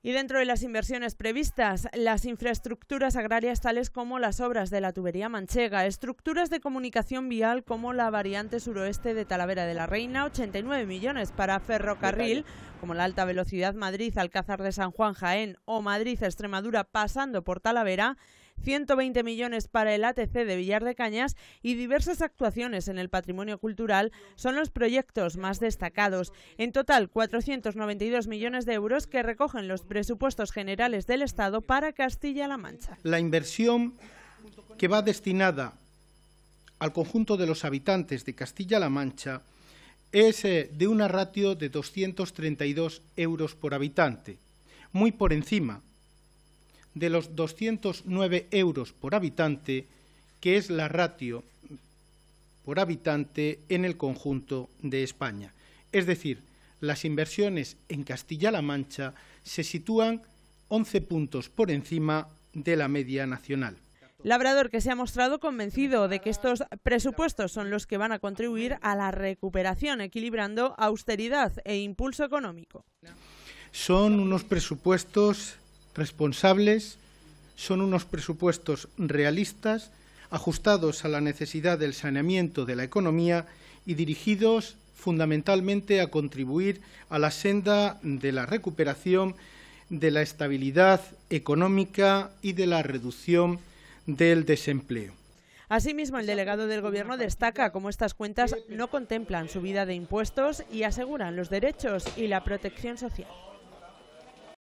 Y dentro de las inversiones previstas, las infraestructuras agrarias tales como las obras de la tubería manchega, estructuras de comunicación vial como la variante suroeste de Talavera de la Reina, 89 millones para ferrocarril, como la alta velocidad Madrid-Alcázar de San Juan-Jaén o Madrid-Extremadura pasando por Talavera, 120 millones para el ATC de Villar de Cañas y diversas actuaciones en el patrimonio cultural son los proyectos más destacados. En total, 492 millones de euros que recogen los presupuestos generales del Estado para Castilla-La Mancha. La inversión que va destinada al conjunto de los habitantes de Castilla-La Mancha es eh, de una ratio de 232 euros por habitante, muy por encima de los 209 euros por habitante, que es la ratio por habitante en el conjunto de España. Es decir, las inversiones en Castilla-La Mancha se sitúan 11 puntos por encima de la media nacional. Labrador que se ha mostrado convencido de que estos presupuestos son los que van a contribuir a la recuperación, equilibrando austeridad e impulso económico. Son unos presupuestos responsables son unos presupuestos realistas, ajustados a la necesidad del saneamiento de la economía y dirigidos fundamentalmente a contribuir a la senda de la recuperación, de la estabilidad económica y de la reducción del desempleo. Asimismo, el delegado del Gobierno destaca cómo estas cuentas no contemplan subida de impuestos y aseguran los derechos y la protección social.